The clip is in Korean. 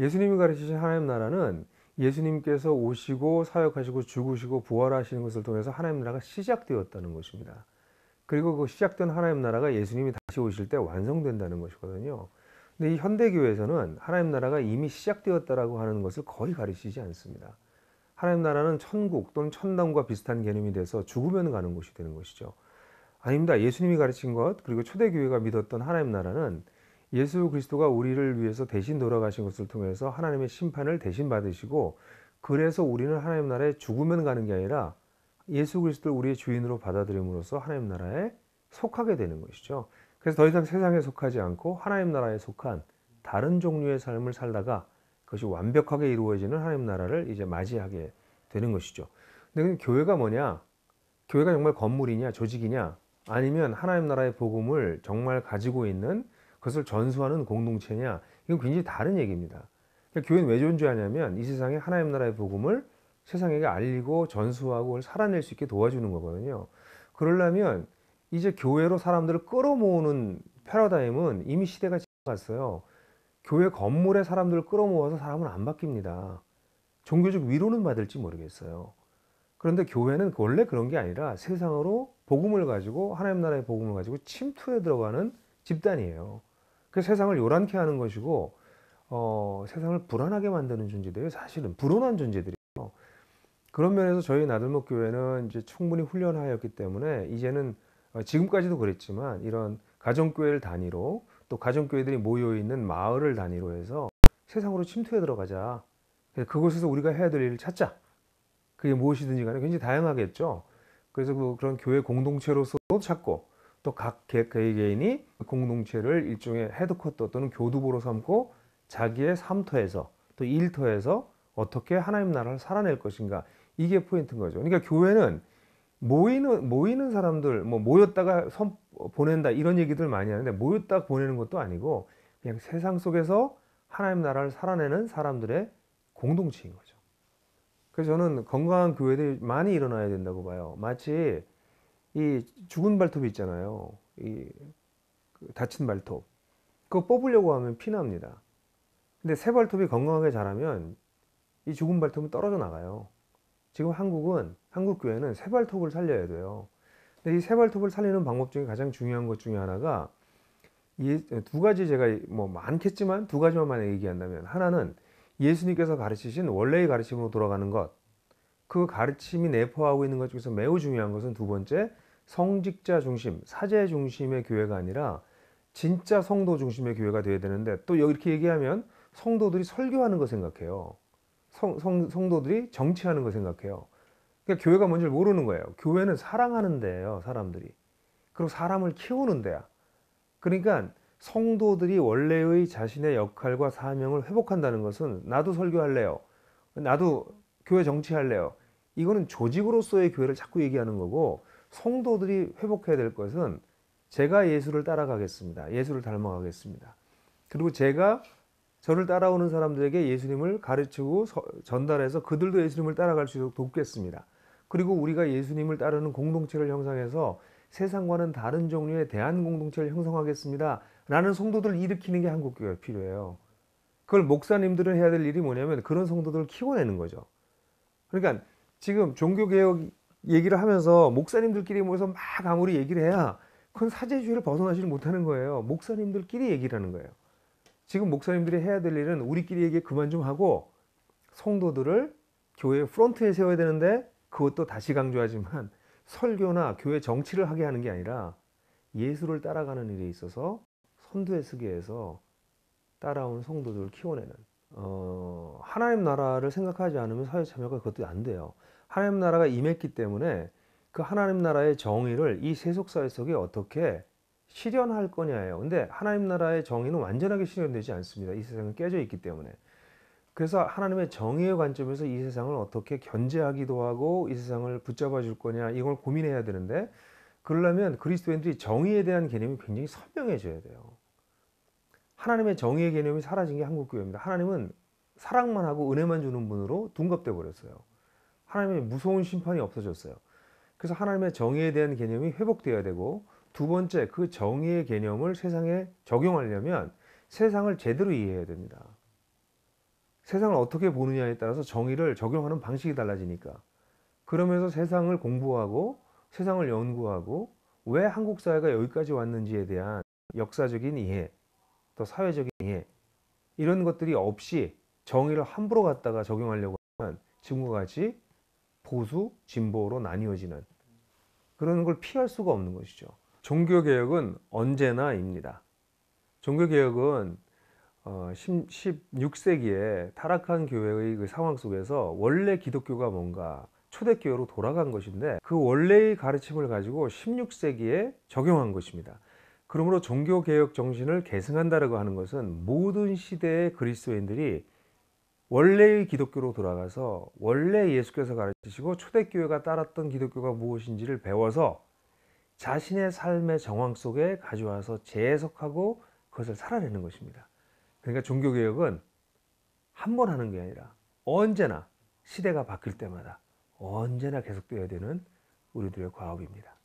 예수님이 가르치신 하나님 나라는 예수님께서 오시고 사역하시고 죽으시고 부활하시는 것을 통해서 하나님 나라가 시작되었다는 것입니다. 그리고 그 시작된 하나님 나라가 예수님이 다시 오실 때 완성된다는 것이거든요. 근데 이 현대교회에서는 하나님 나라가 이미 시작되었다라고 하는 것을 거의 가르치지 않습니다. 하나님 나라는 천국 또는 천당과 비슷한 개념이 돼서 죽으면 가는 곳이 되는 것이죠. 아닙니다. 예수님이 가르친 것 그리고 초대교회가 믿었던 하나님 나라는 예수 그리스도가 우리를 위해서 대신 돌아가신 것을 통해서 하나님의 심판을 대신 받으시고 그래서 우리는 하나님 나라에 죽으면 가는 게 아니라 예수 그리스도를 우리의 주인으로 받아들임으로써 하나님 나라에 속하게 되는 것이죠. 그래서 더 이상 세상에 속하지 않고 하나님 나라에 속한 다른 종류의 삶을 살다가 그것이 완벽하게 이루어지는 하나님 나라를 이제 맞이하게 되는 것이죠. 근데 교회가 뭐냐? 교회가 정말 건물이냐, 조직이냐? 아니면 하나님 나라의 복음을 정말 가지고 있는 그것을 전수하는 공동체냐 이건 굉장히 다른 얘기입니다. 그러니까 교회는 왜 존재하냐면 이 세상에 하나님 나라의 복음을 세상에게 알리고 전수하고 살아낼 수 있게 도와주는 거거든요. 그러려면 이제 교회로 사람들을 끌어모으는 패러다임은 이미 시대가 지나갔어요. 교회 건물에 사람들을 끌어모아서 사람은 안 바뀝니다. 종교적 위로는 받을지 모르겠어요. 그런데 교회는 원래 그런 게 아니라 세상으로 복음을 가지고 하나님 나라의 복음을 가지고 침투해 들어가는 집단이에요. 그 세상을 요란케 하는 것이고 어, 세상을 불안하게 만드는 존재들이 사실은 불온한 존재들이에요. 그런 면에서 저희 나들목 교회는 이제 충분히 훈련하였기 때문에 이제는 어, 지금까지도 그랬지만 이런 가정교회를 단위로 또 가정교회들이 모여 있는 마을을 단위로 해서 세상으로 침투해 들어가자. 그곳에서 우리가 해야 될 일을 찾자. 그게 무엇이든지 간에 굉장히 다양하겠죠. 그래서 그 그런 교회 공동체로서도 찾고 또각 개개인이 공동체를 일종의 헤드쿼터 또는 교두보로 삼고 자기의 삶터에서 또 일터에서 어떻게 하나님 나라를 살아낼 것인가 이게 포인트인 거죠. 그러니까 교회는 모이는 모이는 사람들 뭐 모였다가 선, 보낸다 이런 얘기들 많이 하는데 모였다 보내는 것도 아니고 그냥 세상 속에서 하나님 나라를 살아내는 사람들의 공동체인 거죠. 그래서 저는 건강한 교회들이 많이 일어나야 된다고 봐요. 마치 이 죽은 발톱 있잖아요. 이 그 다친 발톱. 그거 뽑으려고 하면 피납니다. 근데 새 발톱이 건강하게 자라면 이 죽은 발톱은 떨어져 나가요. 지금 한국은 한국 교회는 새 발톱을 살려야 돼요. 근데 이 새 발톱을 살리는 방법 중에 가장 중요한 것 중에 하나가 이 두 가지 제가 뭐 많겠지만 두 가지만 얘기한다면 하나는 예수님께서 가르치신 원래의 가르침으로 돌아가는 것. 그 가르침이 내포하고 있는 것 중에서 매우 중요한 것은 두 번째 성직자 중심, 사제 중심의 교회가 아니라 진짜 성도 중심의 교회가 되어야 되는데 또 이렇게 얘기하면 성도들이 설교하는 거 생각해요. 성, 성, 성도들이 정치하는 거 생각해요. 그러니까 교회가 뭔지 모르는 거예요. 교회는 사랑하는 데예요, 사람들이. 그리고 사람을 키우는 데야. 그러니까 성도들이 원래의 자신의 역할과 사명을 회복한다는 것은 나도 설교할래요. 나도 교회 정치할래요. 이거는 조직으로서의 교회를 자꾸 얘기하는 거고 성도들이 회복해야 될 것은 제가 예수를 따라가겠습니다. 예수를 닮아가겠습니다. 그리고 제가 저를 따라오는 사람들에게 예수님을 가르치고 전달해서 그들도 예수님을 따라갈 수 있도록 돕겠습니다. 그리고 우리가 예수님을 따르는 공동체를 형성해서 세상과는 다른 종류의 대한 공동체를 형성하겠습니다. 라는 성도들을 일으키는 게 한국교회가 필요해요. 그걸 목사님들은 해야 될 일이 뭐냐면 그런 성도들을 키워내는 거죠. 그러니까 지금 종교개혁 얘기를 하면서 목사님들끼리 모여서 막 아무리 얘기를 해야 그건 사제주의를 벗어나지 못하는 거예요. 목사님들끼리 얘기를 하는 거예요. 지금 목사님들이 해야 될 일은 우리끼리 얘기 그만 좀 하고 성도들을 교회 프론트에 세워야 되는데 그것도 다시 강조하지만 설교나 교회 정치를 하게 하는 게 아니라 예수를 따라가는 일에 있어서 선두에 서게해서 따라온 성도들을 키워내는 어, 하나님 나라를 생각하지 않으면 사회 참여가 그것도 안 돼요. 하나님 나라가 임했기 때문에 그 하나님 나라의 정의를 이 세속사회 속에 어떻게 실현할 거냐예요. 근데 하나님 나라의 정의는 완전하게 실현되지 않습니다. 이 세상은 깨져 있기 때문에. 그래서 하나님의 정의의 관점에서 이 세상을 어떻게 견제하기도 하고 이 세상을 붙잡아 줄 거냐 이걸 고민해야 되는데 그러려면 그리스도인들이 정의에 대한 개념이 굉장히 선명해져야 돼요. 하나님의 정의의 개념이 사라진 게 한국 교회입니다. 하나님은 사랑만 하고 은혜만 주는 분으로 둔갑돼 버렸어요. 하나님의 무서운 심판이 없어졌어요. 그래서 하나님의 정의에 대한 개념이 회복되어야 되고 두 번째 그 정의의 개념을 세상에 적용하려면 세상을 제대로 이해해야 됩니다. 세상을 어떻게 보느냐에 따라서 정의를 적용하는 방식이 달라지니까 그러면서 세상을 공부하고 세상을 연구하고 왜 한국 사회가 여기까지 왔는지에 대한 역사적인 이해 또 사회적인 이해 이런 것들이 없이 정의를 함부로 갖다가 적용하려고 하면 지금과 같이 보수 진보로 나뉘어지는 그런 걸 피할 수가 없는 것이죠. 종교개혁은 언제나입니다. 종교개혁은 16세기에 어, 타락한 교회의 그 상황 속에서 원래 기독교가 뭔가 초대교회로 돌아간 것인데 그 원래의 가르침을 가지고 16세기에 적용한 것입니다. 그러므로 종교개혁 정신을 계승한다라고 하는 것은 모든 시대의 그리스도인들이 원래의 기독교로 돌아가서 원래 예수께서 가르치시고 초대교회가 따랐던 기독교가 무엇인지를 배워서 자신의 삶의 정황 속에 가져와서 재해석하고 그것을 살아내는 것입니다. 그러니까 종교개혁은 한 번 하는 게 아니라 언제나 시대가 바뀔 때마다 언제나 계속되어야 되는 우리들의 과업입니다.